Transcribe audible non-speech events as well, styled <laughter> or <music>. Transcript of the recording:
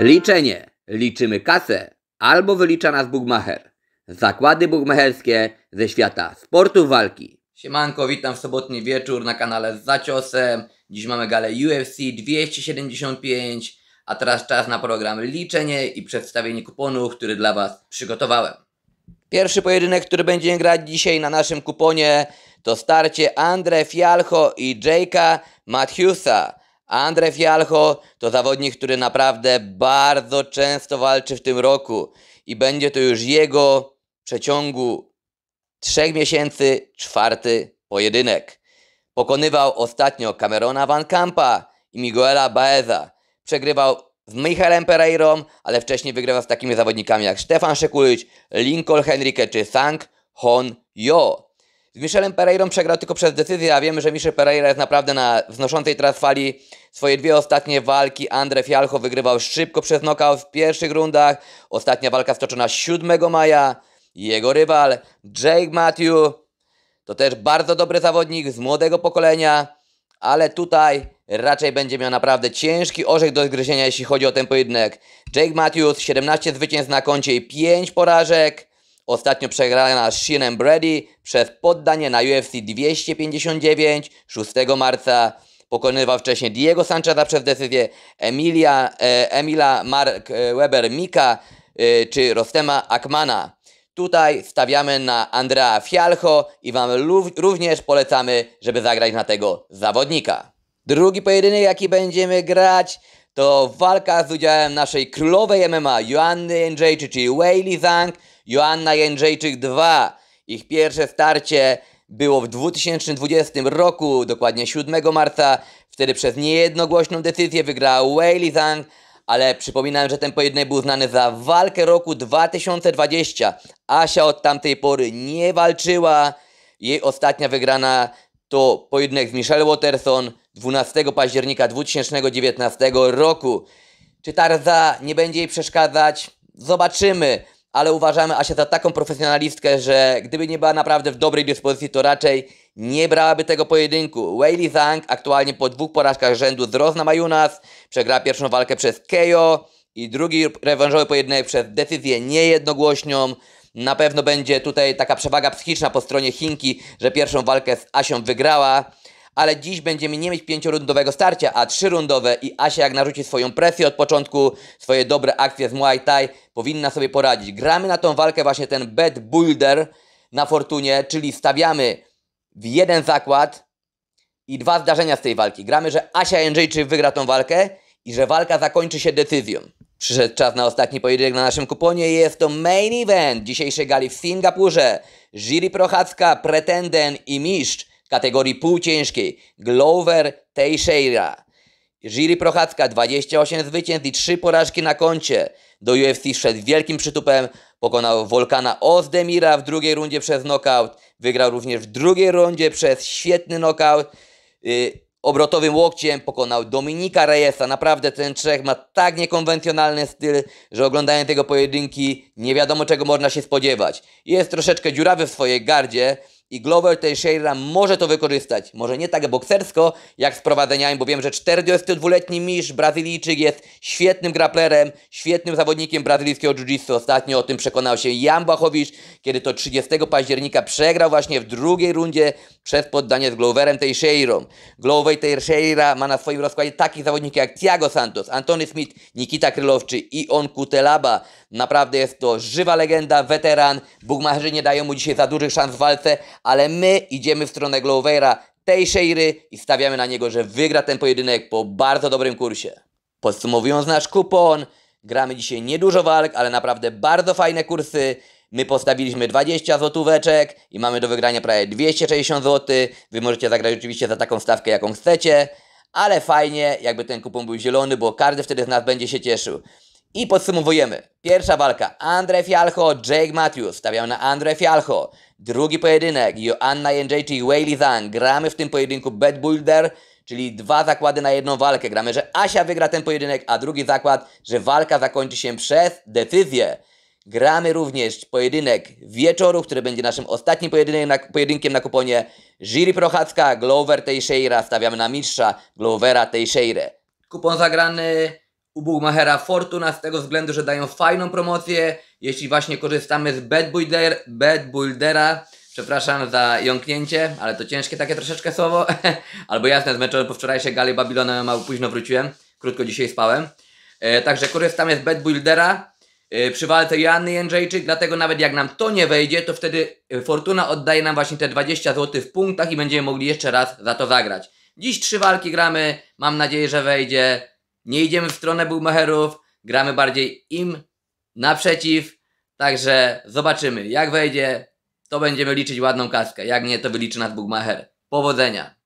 Liczenie. Liczymy kasę. Albo wylicza nas bugmacher. Zakłady bugmacherskie ze świata sportu walki. Siemanko, witam w sobotni wieczór na kanale z Ciosem. Dziś mamy galę UFC 275, a teraz czas na program liczenie i przedstawienie kuponów, który dla Was przygotowałem. Pierwszy pojedynek, który będzie grać dzisiaj na naszym kuponie to starcie Andre Fialho i Jake'a Matthewsa. Andre Fialho to zawodnik, który naprawdę bardzo często walczy w tym roku i będzie to już jego w przeciągu trzech miesięcy czwarty pojedynek. Pokonywał ostatnio Camerona Van Campa i Miguela Baeza. Przegrywał z Michałem Pereirą, ale wcześniej wygrywał z takimi zawodnikami jak Stefan Szekulic, Lincoln Henrique czy Sang Hon Yo. Z Michelem Pereirą przegrał tylko przez decyzję, a wiemy, że Michel Pereira jest naprawdę na wznoszącej teraz fali swoje dwie ostatnie walki Andre Fialcho wygrywał szybko przez nokaut w pierwszych rundach. Ostatnia walka stoczona 7 maja. Jego rywal Jake Matthew to też bardzo dobry zawodnik z młodego pokolenia, ale tutaj raczej będzie miał naprawdę ciężki orzech do zgryzienia, jeśli chodzi o ten pojedynek. Jake Matthews 17 zwycięstw na koncie i 5 porażek. Ostatnio przegrana z Shinem Brady przez poddanie na UFC 259 6 marca Pokonywał wcześniej Diego Sancheza przez decyzję Emilia, e, Emila Mark e, Weber-Mika e, czy Rostema Akmana. Tutaj stawiamy na Andrea Fialho i Wam również polecamy, żeby zagrać na tego zawodnika. Drugi pojedynek, jaki będziemy grać, to walka z udziałem naszej królowej MMA Joanny Jędrzejczyk, czyli Weili Zhang, Joanna Jędrzejczyk 2. Ich pierwsze starcie było w 2020 roku, dokładnie 7 marca. Wtedy przez niejednogłośną decyzję wygrał Li Zhang, ale przypominam, że ten pojedynek był znany za walkę roku 2020. Asia od tamtej pory nie walczyła. Jej ostatnia wygrana to pojedynek z Michelle Waterson 12 października 2019 roku. Czy Tarza nie będzie jej przeszkadzać? Zobaczymy ale uważamy Asię za taką profesjonalistkę, że gdyby nie była naprawdę w dobrej dyspozycji, to raczej nie brałaby tego pojedynku. Weili Zhang aktualnie po dwóch porażkach rzędu z Rozna Majunas przegrała pierwszą walkę przez KO i drugi rewanżowy pojedynek przez decyzję niejednogłośną. Na pewno będzie tutaj taka przewaga psychiczna po stronie Chinki, że pierwszą walkę z Asią wygrała ale dziś będziemy nie mieć pięciorundowego starcia, a trzyrundowe i Asia jak narzuci swoją presję od początku, swoje dobre akcje z Muay Thai, powinna sobie poradzić. Gramy na tą walkę właśnie ten bed builder na Fortunie, czyli stawiamy w jeden zakład i dwa zdarzenia z tej walki. Gramy, że Asia Jędrzejczyk wygra tą walkę i że walka zakończy się decyzją. Przyszedł czas na ostatni pojedynek na naszym kuponie jest to main event dzisiejszej gali w Singapurze. Jiri Prochacka, Pretenden i mistrz kategorii półciężkiej Glover Teixeira. Jiri Prochacka 28 zwycięstw i 3 porażki na koncie. Do UFC szedł wielkim przytupem, pokonał Wolkana Ozdemira w drugiej rundzie przez knockout. Wygrał również w drugiej rundzie przez świetny knockout. Y, obrotowym łokciem pokonał Dominika Reyesa. Naprawdę ten Czech ma tak niekonwencjonalny styl, że oglądając tego pojedynki nie wiadomo czego można się spodziewać. Jest troszeczkę dziurawy w swojej gardzie, i Glover Teixeira może to wykorzystać. Może nie tak boksersko jak z prowadzeniami, bo wiem, że 42-letni Misz, Brazylijczyk, jest świetnym graplerem, świetnym zawodnikiem brazylijskiego jiu-jitsu. Ostatnio o tym przekonał się Jan Bachowicz, kiedy to 30 października przegrał właśnie w drugiej rundzie przez poddanie z Gloverem Teixeirą. Glover Teixeira ma na swoim rozkładzie takich zawodników jak Thiago Santos, Antony Smith, Nikita Krylowczy i On Kutelaba. Naprawdę jest to żywa legenda, weteran. Bugmacherzy nie dają mu dzisiaj za dużych szans w walce, ale my idziemy w stronę Glowera tej Sheiry i stawiamy na niego, że wygra ten pojedynek po bardzo dobrym kursie. Podsumowując nasz kupon, gramy dzisiaj niedużo walk, ale naprawdę bardzo fajne kursy. My postawiliśmy 20 złotóweczek i mamy do wygrania prawie 260 zł. Wy możecie zagrać oczywiście za taką stawkę, jaką chcecie, ale fajnie, jakby ten kupon był zielony, bo każdy wtedy z nas będzie się cieszył. I podsumowujemy. Pierwsza walka. Andre Fialho, Jake Matthews. Stawiamy na Andre Fialho. Drugi pojedynek Joanna Jędrzejczyk i Weili Zhang. Gramy w tym pojedynku Bad Builder, czyli dwa zakłady na jedną walkę. Gramy, że Asia wygra ten pojedynek, a drugi zakład, że walka zakończy się przez decyzję. Gramy również pojedynek wieczoru, który będzie naszym ostatnim pojedynkiem na, pojedynkiem na kuponie. Jiri Prochacka, Glover Teixeira. Stawiamy na mistrza Glovera Teixeira. Kupon zagrany u Buchmachera Fortuna z tego względu, że dają fajną promocję. Jeśli właśnie korzystamy z Bad, Builder, Bad Buildera, przepraszam za jąknięcie, ale to ciężkie takie troszeczkę słowo, <laughs> albo jasne, zmęczony po wczorajszej gali Babilonem, mało późno wróciłem, krótko dzisiaj spałem. E, także korzystamy z Bad Buildera e, przy walce Joanny Jędrzejczyk, dlatego nawet jak nam to nie wejdzie, to wtedy e, Fortuna oddaje nam właśnie te 20 zł w punktach i będziemy mogli jeszcze raz za to zagrać. Dziś trzy walki gramy, mam nadzieję, że wejdzie nie idziemy w stronę bukmacherów, gramy bardziej im naprzeciw. Także zobaczymy, jak wejdzie, to będziemy liczyć ładną kaskę. Jak nie, to wyliczy nas Bugmacher. Powodzenia!